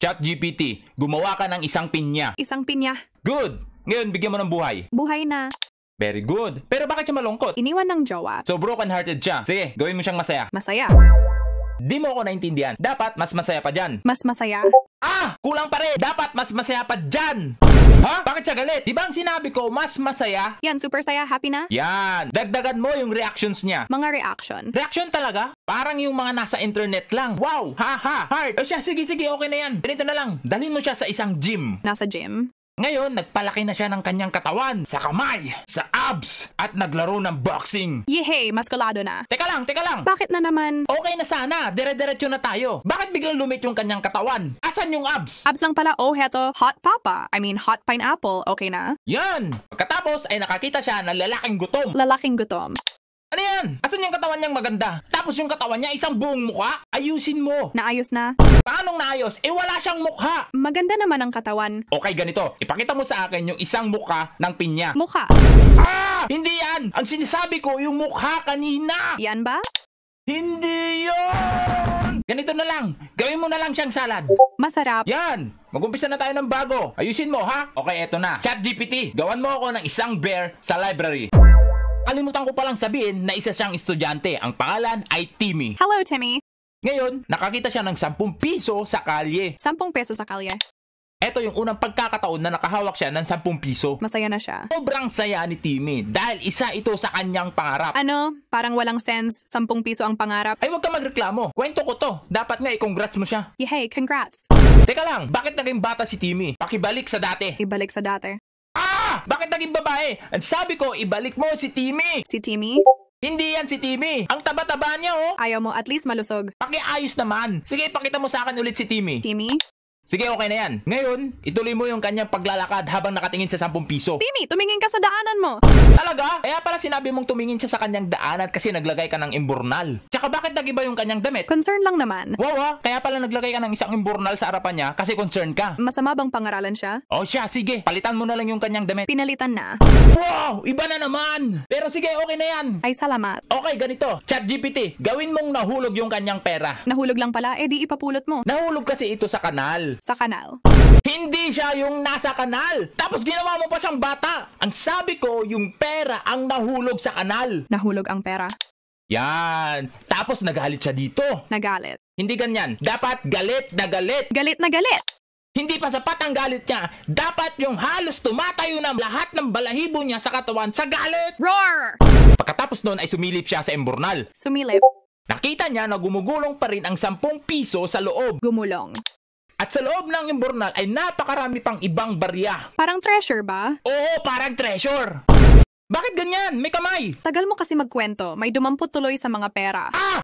ChatGPT, gumawa ka ng isang pinya. Isang pinya. Good! Ngayon, bigyan mo ng buhay. Buhay na. Very good. Pero bakit siya malungkot? Iniwan ng jowa. So broken-hearted siya. Sige, gawin mo siyang masaya. Masaya. Di mo ako naintindihan. Dapat mas masaya pa dyan. Mas masaya. Ah! Kulang pa rin! Dapat mas masaya pa dyan! Ha? Bakit siya galit? Di ba ang sinabi ko, mas masaya? Yan, super saya, happy na? Yan. Dagdagan mo yung reactions niya. Mga reaction. Reaction talaga? Parang yung mga nasa internet lang. Wow! Ha ha! Heart! O siya, sige sige, okay na yan. Ganito na lang. Dalhin mo siya sa isang gym. Nasa gym? Ngayon, nagpalaki na siya ng kanyang katawan sa kamay, sa abs, at naglaro ng boxing. Yehey, maskulado na. Teka lang, teka lang. Bakit na naman? Okay na sana, dire-diretso na tayo. Bakit biglang lumit yung kanyang katawan? Asan yung abs? Abs lang pala, oh heto, hot papa. I mean, hot pineapple, okay na? Yan! Pagkatapos ay nakakita siya ng lalaking gutom. Lalaking gutom yan? Asan yung katawan niyang maganda? Tapos yung katawan niya, isang buong mukha? Ayusin mo. Naayos na? Paanong naayos? Eh wala siyang mukha. Maganda naman ang katawan. Okay, ganito. Ipakita mo sa akin yung isang mukha ng pinya. Mukha. Ah! Hindi yan! Ang sinasabi ko, yung mukha kanina! Yan ba? Hindi yon. Ganito na lang. Gawin mo na lang siyang salad. Masarap. Yan! Mag-umpisa na tayo ng bago. Ayusin mo, ha? Okay, eto na. Chat GPT, gawan mo ako ng isang bear sa library. Nakalimutan ko palang sabihin na isa siyang estudyante. Ang pangalan ay Timmy. Hello, Timmy. Ngayon, nakakita siya ng 10 piso sa kalye. 10 peso sa kalye. Ito yung unang pagkakataon na nakahawak siya ng 10 piso. Masaya na siya. Sobrang saya ni Timmy dahil isa ito sa kanyang pangarap. Ano? Parang walang sense. 10 piso ang pangarap. Ay huwag ka magreklamo. Kwento ko to. Dapat nga i-congrats mo siya. Yay, congrats. Teka lang, bakit naging bata si Timmy? Pakibalik sa dati. Ibalik sa dati. Bakit naging babae? Ang sabi ko, ibalik mo si Timmy. Si Timmy? Hindi yan si Timmy. Ang taba-taba niya, oh. Ayaw mo, at least malusog. Pakiayos naman. Sige, pakita mo sa akin ulit si Timmy. Timmy? Sige, okay na yan. Ngayon, ituloy mo yung kanyang paglalakad habang nakatingin sa 10 piso. Timmy, tumingin ka sa daanan mo. Talaga? Kaya pala sinabi mong tumingin siya sa kanyang daanan kasi naglagay ka ng imburnal. Tsaka bakit nagiba yung kanyang damit? Concern lang naman. Wow ah. kaya pala naglagay ka ng isang imburnal sa harapan niya kasi concern ka. Masama bang pangaralan siya? Oh siya, sige. Palitan mo na lang yung kanyang damit. Pinalitan na. Wow! Iba na naman! Pero sige, okay na yan. Ay, salamat. Okay, ganito. Chat GPT, gawin mong nahulog yung kanyang pera. Nahulog lang pala, eh di ipapulot mo. Nahulog kasi ito sa kanal sa kanal. Hindi siya yung nasa kanal. Tapos ginawa mo pa siyang bata. Ang sabi ko, yung pera ang nahulog sa kanal. Nahulog ang pera. Yan. Tapos nagalit siya dito. Nagalit. Hindi ganyan. Dapat galit na galit. Galit na galit. Hindi pa sapat ang galit niya. Dapat yung halos tumatayo ng lahat ng balahibo niya sa katawan sa galit. Roar! Pagkatapos noon ay sumilip siya sa emburnal. Sumilip. Nakita niya na gumugulong pa rin ang 10 piso sa loob. Gumulong. At sa loob ng imbornal ay napakarami pang ibang barya. Parang treasure ba? Oo, parang treasure! Bakit ganyan? May kamay! Tagal mo kasi magkwento. May dumampot tuloy sa mga pera. Ah!